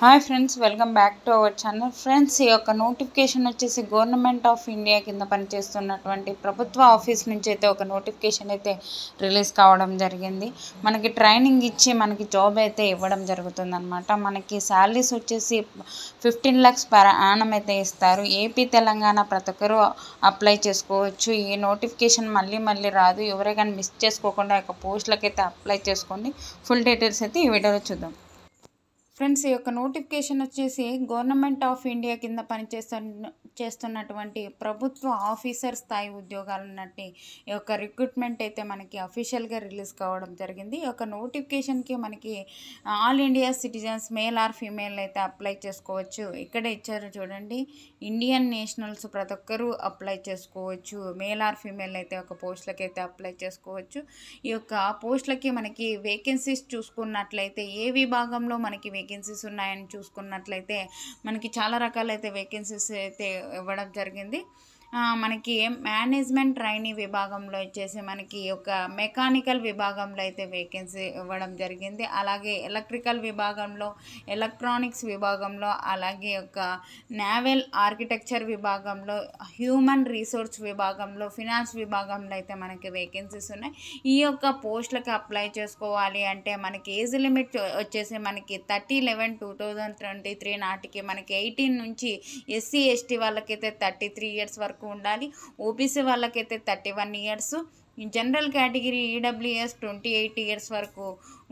hi friends welcome back to our channel friends ఈ యొక్క notification వచ్చేసి గవర్నమెంట్ ఆఫ్ ఇండియా కింద పనిచేస్తున్నటువంటి ప్రభుత్వ ఆఫీస్ నుంచి అయితే ఒక నోటిఫికేషన్ అయితే రిలీజ్ కావడం జరిగింది మనకి ట్రైనింగ్ ఇచ్చి మనకి జాబ్ అయితే ఇవ్వడం జరుగుతుందనమాట మనకి శాలరీస్ వచ్చేసి ఫిఫ్టీన్ ల్యాక్స్ పర్ యానం అయితే ఇస్తారు ఏపీ తెలంగాణ ప్రతి ఒక్కరూ అప్లై చేసుకోవచ్చు ఈ నోటిఫికేషన్ మళ్ళీ మళ్ళీ రాదు ఎవరే కానీ మిస్ చేసుకోకుండా యొక్క పోస్టులకైతే అప్లై చేసుకోండి ఫుల్ డీటెయిల్స్ అయితే ఈ వీడియోలో చూద్దాం ఫ్రెండ్స్ ఈ యొక్క నోటిఫికేషన్ వచ్చేసి గవర్నమెంట్ ఆఫ్ ఇండియా కింద పనిచేస్తు చేస్తున్నటువంటి ప్రభుత్వ ఆఫీసర్ స్థాయి ఉద్యోగాలన్నట్టు ఈ యొక్క రిక్రూట్మెంట్ అయితే మనకి అఫీషియల్గా రిలీజ్ కావడం జరిగింది ఈ యొక్క నోటిఫికేషన్కి మనకి all India citizens male or female అయితే అప్లై చేసుకోవచ్చు ఇక్కడ ఇచ్చారు చూడండి ఇండియన్ నేషనల్స్ ప్రతి ఒక్కరూ అప్లై చేసుకోవచ్చు మేల్ ఆర్ ఫీమేల్ అయితే ఒక పోస్టులకి అయితే అప్లై చేసుకోవచ్చు ఈ యొక్క పోస్టులకి మనకి వేకెన్సీస్ చూసుకున్నట్లయితే ఏ విభాగంలో మనకి వేకెన్సీస్ ఉన్నాయని చూసుకున్నట్లయితే మనకి చాలా రకాలైతే వేకెన్సీస్ అయితే ఇవ్వడం జరిగింది మనకి మేనేజ్మెంట్ ట్రైనీ విభాగంలో వచ్చేసి మనకి ఒక మెకానికల్ విభాగంలో అయితే వేకెన్సీ ఇవ్వడం జరిగింది అలాగే ఎలక్ట్రికల్ విభాగంలో ఎలక్ట్రానిక్స్ విభాగంలో అలాగే ఒక నావెల్ ఆర్కిటెక్చర్ విభాగంలో హ్యూమన్ రీసోర్స్ విభాగంలో ఫినాన్స్ విభాగంలో అయితే మనకి వేకెన్సీస్ ఉన్నాయి ఈ యొక్క పోస్టులకి అప్లై చేసుకోవాలి అంటే మనకి ఏజ్ లిమిట్ వచ్చేసి మనకి thirty eleven two thousand twenty three నాటికి మనకి ఎయిటీన్ నుంచి ఎస్సీ ఎస్టీ వాళ్ళకైతే థర్టీ త్రీ ఇయర్స్ వరకు వరకు ఉండాలి ఓబీసీ వాళ్ళకైతే thirty one years general category EWS twenty eight years వరకు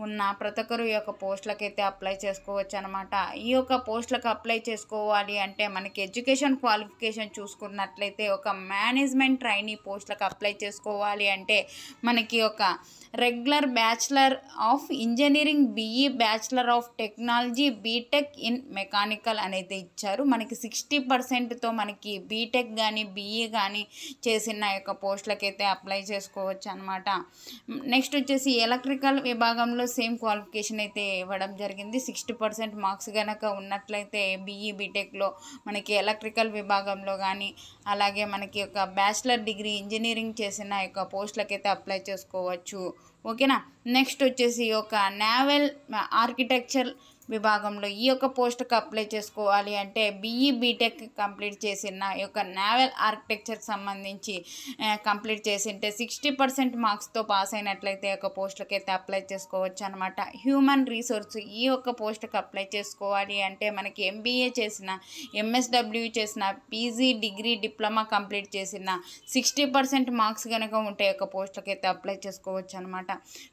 ఉన్న ప్రతి ఒక్కరు ఈ యొక్క పోస్టులకైతే అప్లై చేసుకోవచ్చు అనమాట ఈ యొక్క పోస్టులకు అప్లై చేసుకోవాలి అంటే మనకి ఎడ్యుకేషన్ క్వాలిఫికేషన్ చూసుకున్నట్లయితే ఒక మేనేజ్మెంట్ ట్రైనీ పోస్టులకు అప్లై చేసుకోవాలి అంటే మనకి ఒక regular bachelor of engineering BE bachelor of technology BTech in mechanical అనేది ఇచ్చారు మనకి సిక్స్టీ పర్సెంట్తో మనకి బీటెక్ కానీ బీఈ కానీ చేసిన యొక్క పోస్టులకైతే అప్లై చేసుకోవచ్చు అనమాట నెక్స్ట్ వచ్చేసి ఎలక్ట్రికల్ విభాగంలో కూడా సేమ్ క్వాలిఫికేషన్ అయితే ఇవ్వడం జరిగింది సిక్స్టీ పర్సెంట్ మార్క్స్ కనుక ఉన్నట్లయితే బీఈ బీటెక్లో e, మనకి ఎలక్ట్రికల్ విభాగంలో కానీ అలాగే మనకి ఒక బ్యాచిలర్ డిగ్రీ ఇంజనీరింగ్ చేసిన యొక్క పోస్టులకైతే అప్లై చేసుకోవచ్చు ఓకేనా నెక్స్ట్ వచ్చేసి ఒక నావెల్ ఆర్కిటెక్చర్ విభాగంలో ఈ యొక్క పోస్ట్కి అప్లై చేసుకోవాలి అంటే బీఈ బీటెక్ కంప్లీట్ చేసిన యొక్క నావెల్ ఆర్కిటెక్చర్కి సంబంధించి కంప్లీట్ చేసి ఉంటే సిక్స్టీ పర్సెంట్ మార్క్స్తో పాస్ అయినట్లయితే యొక్క పోస్టులకి అయితే అప్లై చేసుకోవచ్చు అనమాట హ్యూమన్ రీసోర్స్ ఈ యొక్క పోస్ట్కి అప్లై చేసుకోవాలి అంటే మనకి ఎంబీఏ చేసిన ఎంఎస్డబ్ల్యూ చేసిన పీజీ డిగ్రీ డిప్లొమా కంప్లీట్ చేసిన సిక్స్టీ పర్సెంట్ మార్క్స్ కనుక ఉంటే యొక్క పోస్టులకి అయితే అప్లై చేసుకోవచ్చు అనమాట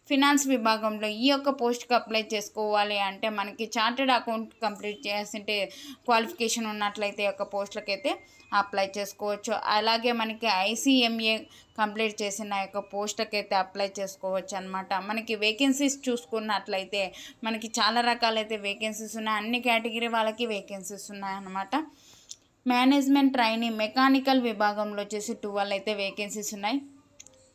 ఫినాన్స్ విభాగంలో ఈ యొక్క పోస్ట్కి అప్లై చేసుకోవాలి అంటే మనకి చార్టెడ్ అకౌంట్ కంప్లీట్ చేసింటే క్వాలిఫికేషన్ ఉన్నట్లయితే యొక్క పోస్టులకైతే అప్లై చేసుకోవచ్చు అలాగే మనకి ఐసీఎంఏ కంప్లీట్ చేసిన యొక్క పోస్ట్కి అయితే అప్లై చేసుకోవచ్చు అనమాట మనకి వేకెన్సీస్ చూసుకున్నట్లయితే మనకి చాలా రకాలైతే వేకెన్సీస్ ఉన్నాయి అన్ని కేటగిరీ వాళ్ళకి వేకెన్సీస్ ఉన్నాయన్నమాట మేనేజ్మెంట్ ట్రైనింగ్ మెకానికల్ విభాగంలో వచ్చేసి టువల్ అయితే వేకెన్సీస్ ఉన్నాయి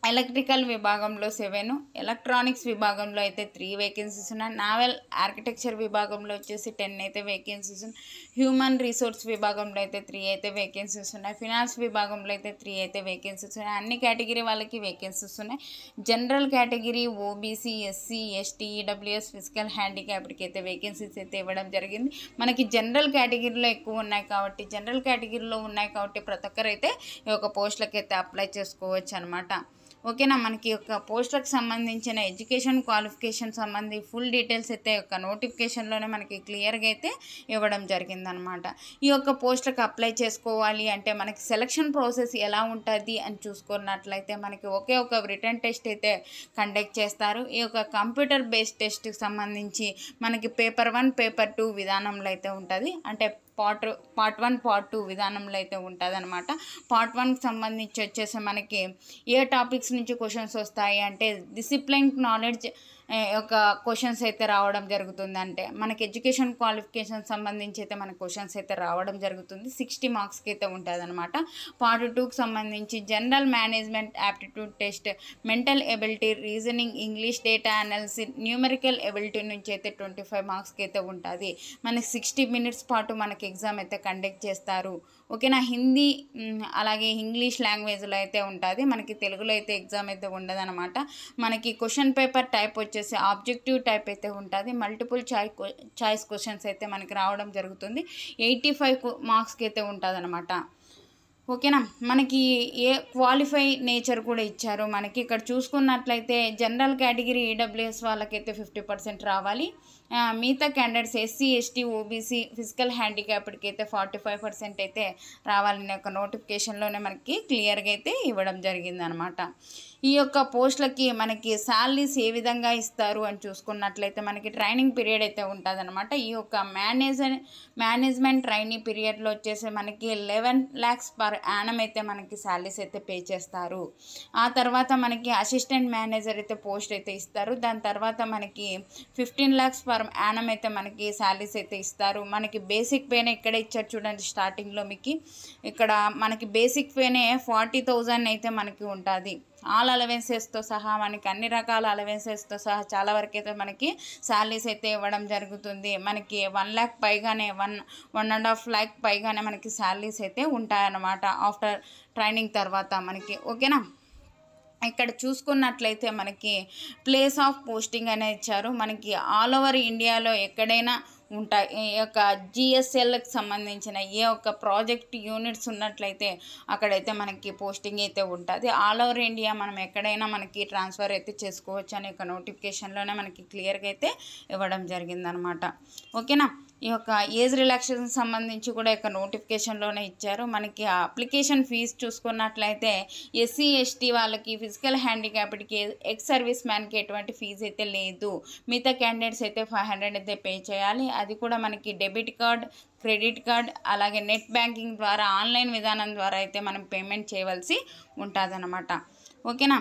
ఎలక్ట్రికల్ విభాగంలో సెవెన్ ఎలక్ట్రానిక్స్ విభాగంలో అయితే త్రీ వేకెన్సీస్ ఉన్నాయి నావెల్ ఆర్కిటెక్చర్ విభాగంలో వచ్చేసి టెన్ అయితే వేకెన్సీస్ ఉన్నాయి హ్యూమన్ రిసోర్స్ విభాగంలో అయితే త్రీ అయితే వేకెన్సీస్ ఉన్నాయి ఫినాన్స్ విభాగంలో అయితే త్రీ అయితే వేకెన్సీస్ ఉన్నాయి అన్ని కేటగిరీ వాళ్ళకి వేకెన్సీస్ ఉన్నాయి general category OBC SC ST EWS physical హ్యాండిక్యాప్డ్కి అయితే వేకెన్సీస్ అయితే ఇవ్వడం జరిగింది మనకి జనరల్ కేటగిరీలో ఎక్కువ ఉన్నాయి కాబట్టి జనరల్ కేటగిరీలో ఉన్నాయి కాబట్టి ప్రతి ఒక్కరైతే ఈ యొక్క పోస్టులకి అయితే అప్లై చేసుకోవచ్చు అనమాట ఓకేనా మనకి యొక్క పోస్టర్కి సంబంధించిన ఎడ్యుకేషన్ క్వాలిఫికేషన్ సంబంధి ఫుల్ డీటెయిల్స్ అయితే యొక్క నోటిఫికేషన్లోనే మనకి క్లియర్గా అయితే ఇవ్వడం జరిగిందనమాట ఈ యొక్క పోస్టులకు అప్లై చేసుకోవాలి అంటే మనకి సెలక్షన్ ప్రాసెస్ ఎలా ఉంటుంది అని చూసుకున్నట్లయితే మనకి ఒకే ఒక రిటర్న్ టెస్ట్ అయితే కండక్ట్ చేస్తారు ఈ యొక్క కంప్యూటర్ బేస్డ్ టెస్ట్కి సంబంధించి మనకి పేపర్ వన్ పేపర్ టూ విధానంలో అయితే ఉంటుంది అంటే part part one part two విధానంలో అయితే ఉంటుందన్నమాట పార్ట్ వన్కి సంబంధించి వచ్చేసి మనకి ఏ టాపిక్స్ నుంచి క్వశ్చన్స్ వస్తాయి అంటే డిసిప్లిన్ నాలెడ్జ్ ఒక క్వశ్చన్స్ అయితే రావడం జరుగుతుంది అంటే మనకి ఎడ్యుకేషన్ క్వాలిఫికేషన్ సంబంధించి అయితే మన క్వశ్చన్స్ అయితే రావడం జరుగుతుంది సిక్స్టీ మార్క్స్కి అయితే ఉంటుంది అనమాట పార్ట్ టూకి సంబంధించి general management aptitude test mental ability reasoning English data analysis numerical ability నుంచి అయితే ట్వంటీ ఫైవ్ మార్క్స్కి అయితే ఉంటుంది మనకి సిక్స్టీ మినిట్స్ పాటు మనకి ఎగ్జామ్ అయితే కండక్ట్ చేస్తారు ఓకేనా హిందీ అలాగే ఇంగ్లీష్ లాంగ్వేజ్లో అయితే ఉంటుంది మనకి తెలుగులో అయితే ఎగ్జామ్ అయితే ఉండదన్నమాట మనకి క్వశ్చన్ పేపర్ టైప్ వచ్చి వచ్చేసి ఆబ్జెక్టివ్ టైప్ అయితే ఉంటుంది మల్టిపుల్ చాయ్ చాయిస్ క్వశ్చన్స్ అయితే మనకి రావడం జరుగుతుంది ఎయిటీ ఫైవ్ మార్క్స్కి అయితే ఉంటుంది అనమాట ఓకేనా మనకి ఏ క్వాలిఫై నేచర్ కూడా ఇచ్చారు మనకి ఇక్కడ చూసుకున్నట్లయితే జనరల్ కేటగిరీ ఈడబ్ల్యూఎస్ వాళ్ళకైతే ఫిఫ్టీ పర్సెంట్ రావాలి మిగతా candidates SC ST OBC physical హ్యాండిక్యాప్డ్కి అయితే ఫార్టీ ఫైవ్ పర్సెంట్ అయితే రావాలనే ఒక నోటిఫికేషన్లోనే మనకి క్లియర్గా అయితే ఇవ్వడం జరిగిందనమాట ఈ యొక్క పోస్టులకి మనకి శాలరీస్ ఏ విధంగా ఇస్తారు అని చూసుకున్నట్లయితే మనకి ట్రైనింగ్ పీరియడ్ అయితే ఉంటుందన్నమాట ఈ యొక్క మేనేజ్ మేనేజ్మెంట్ ట్రైనింగ్ పీరియడ్లో వచ్చేసి మనకి లెవెన్ ల్యాక్స్ పర్ యానం అయితే మనకి శాలరీస్ అయితే పే చేస్తారు ఆ తర్వాత మనకి అసిస్టెంట్ మేనేజర్ అయితే పోస్ట్ అయితే ఇస్తారు దాని తర్వాత మనకి ఫిఫ్టీన్ ల్యాక్స్ పర్ యానం అయితే మనకి శాలరీస్ అయితే ఇస్తారు మనకి బేసిక్ పేనే ఇక్కడే ఇచ్చారు చూడండి స్టార్టింగ్లో మీకు ఇక్కడ మనకి బేసిక్ పేనే ఫార్టీ థౌజండ్ అయితే మనకి ఉంటుంది ఆల్ అలవెన్సెస్తో సహా మనకి అన్ని రకాల అలవెన్సెస్తో సహా చాలా వరకు అయితే మనకి శాలరీస్ అయితే ఇవ్వడం జరుగుతుంది మనకి వన్ ల్యాక్ పైగానే one one and half lakh పైగానే మనకి శాలరీస్ అయితే ఉంటాయన్నమాట ఆఫ్టర్ ట్రైనింగ్ తర్వాత మనకి ఓకేనా ఇక్కడ చూసుకున్నట్లయితే మనకి ప్లేస్ ఆఫ్ పోస్టింగ్ అనేది ఇచ్చారు మనకి ఆల్ ఓవర్ ఇండియాలో ఎక్కడైనా ఉంటాయి ఈ యొక్క జిఎస్ఎల్కి సంబంధించిన ఏ ఒక్క ప్రాజెక్ట్ యూనిట్స్ ఉన్నట్లయితే అక్కడైతే మనకి పోస్టింగ్ అయితే ఉంటుంది ఆల్ ఓవర్ ఇండియా మనం ఎక్కడైనా మనకి ట్రాన్స్ఫర్ అయితే చేసుకోవచ్చు అనే ఒక నోటిఫికేషన్లోనే మనకి క్లియర్గా అయితే ఇవ్వడం జరిగిందనమాట ఓకేనా ఈ యొక్క ఏజ్ రిలాక్సేషన్ సంబంధించి కూడా ఇక్కడ నోటిఫికేషన్లోనే ఇచ్చారు మనకి అప్లికేషన్ ఫీజు చూసుకున్నట్లయితే ఎస్సీ ఎస్టీ వాళ్ళకి ఫిజికల్ హ్యాండిక్యాప్డ్కి ఎక్స్ సర్వీస్ మ్యాన్కి ఎటువంటి ఫీజు అయితే లేదు మిగతా క్యాండిడేట్స్ అయితే ఫైవ్ హండ్రెడ్ అయితే పే చేయాలి అది కూడా మనకి డెబిట్ కార్డ్ క్రెడిట్ కార్డ్ అలాగే నెట్ బ్యాంకింగ్ ద్వారా ఆన్లైన్ విధానం ద్వారా అయితే మనం పేమెంట్ చేయవలసి ఉంటుంది ఓకేనా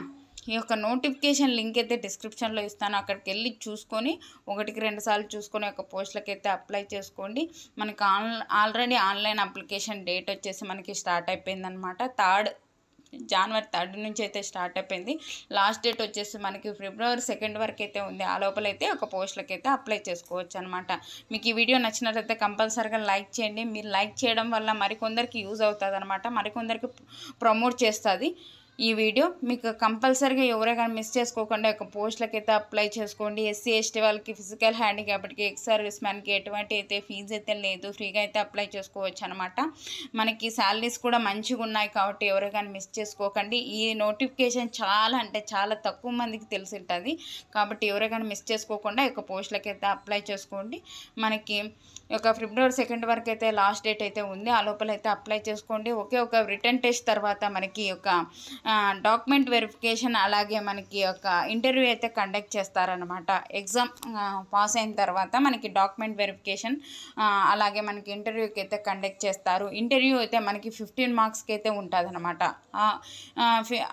ఈ యొక్క నోటిఫికేషన్ లింక్ అయితే డిస్క్రిప్షన్లో ఇస్తాను అక్కడికి వెళ్ళి చూసుకొని ఒకటికి రెండు సార్లు చూసుకొని ఒక పోస్టులకు అయితే అప్లై చేసుకోండి మనకి on already online application date వచ్చేసి మనకి స్టార్ట్ అయిపోయింది అనమాట థర్డ్ జనవరి థర్డ్ నుంచి అయితే స్టార్ట్ అయిపోయింది లాస్ట్ డేట్ వచ్చేసి మనకి ఫిబ్రవరి సెకండ్ వరకు అయితే ఉంది ఆ లోపల అయితే ఒక పోస్టులకు అయితే అప్లై చేసుకోవచ్చు అనమాట మీకు ఈ వీడియో నచ్చినట్లయితే కంపల్సరీగా లైక్ చేయండి మీరు లైక్ చేయడం వల్ల మరికొందరికి యూజ్ అవుతుంది అనమాట మరికొందరికి ప్రమోట్ చేస్తుంది ఈ వీడియో మీకు కంపల్సరీగా కానీ మిస్ చేసుకోకుండా ఒక పోస్టులకైతే అప్లై చేసుకోండి ఎస్సీ ఎస్టీ వాళ్ళకి ఫిజికల్ హ్యాండిక్యాప్ట్కి ఎక్స్ సర్వీస్ మ్యాన్కి ఎటువంటి అయితే ఫీజు అయితే లేదు ఫ్రీగా అయితే అప్లై చేసుకోవచ్చు అనమాట మనకి శాలరీస్ కూడా మంచిగా ఉన్నాయి కాబట్టి కానీ మిస్ చేసుకోకండి ఈ నోటిఫికేషన్ చాలా అంటే చాలా తక్కువ మందికి తెలిసి ఉంటుంది కాబట్టి కానీ మిస్ చేసుకోకుండా ఒక పోస్టులకైతే అప్లై చేసుకోండి మనకి ఒక ఫిబ్రవరి సెకండ్ వరకు అయితే లాస్ట్ డేట్ అయితే ఉంది ఆ లోపల అయితే అప్లై చేసుకోండి ఒకే ఒక రిటర్న్ టెస్ట్ తర్వాత మనకి ఒక డాక్యుమెంట్ వెరిఫికేషన్ అలాగే మనకి ఒక ఇంటర్వ్యూ అయితే కండక్ట్ చేస్తారనమాట ఎగ్జామ్ పాస్ అయిన తర్వాత మనకి డాక్యుమెంట్ వెరిఫికేషన్ అలాగే మనకి ఇంటర్వ్యూకి అయితే కండక్ట్ చేస్తారు ఇంటర్వ్యూ అయితే మనకి ఫిఫ్టీన్ మార్క్స్కి అయితే ఉంటుంది అనమాట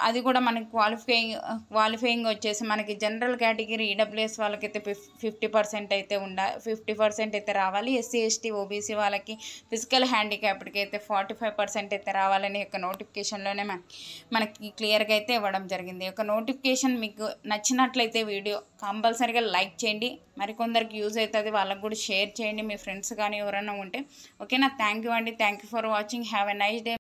అది కూడా మనకి క్వాలిఫైయింగ్ క్వాలిఫైయింగ్ వచ్చేసి మనకి జనరల్ కేటగిరీ ఈడబ్ల్యూఎస్ వాళ్ళకైతే ఫిఫ్టీ పర్సెంట్ అయితే ఉండ ఫిఫ్టీ పర్సెంట్ అయితే రావాలి ఎస్సీ ఎస్టీ ఓబీసీ వాళ్ళకి ఫిజికల్ హ్యాండిక్యాప్డ్కి అయితే ఫార్టీ ఫైవ్ పర్సెంట్ అయితే రావాలని యొక్క నోటిఫికేషన్లోనే మనకి మనకి మీకు క్లియర్గా అయితే ఇవ్వడం జరిగింది ఒక నోటిఫికేషన్ మీకు నచ్చినట్లయితే వీడియో కంపల్సరీగా లైక్ చేయండి మరికొందరికి యూజ్ అవుతుంది వాళ్ళకు కూడా షేర్ చేయండి మీ ఫ్రెండ్స్ కానీ ఎవరైనా ఉంటే ఓకేనా థ్యాంక్ యూ అండి thank you for watching have a nice day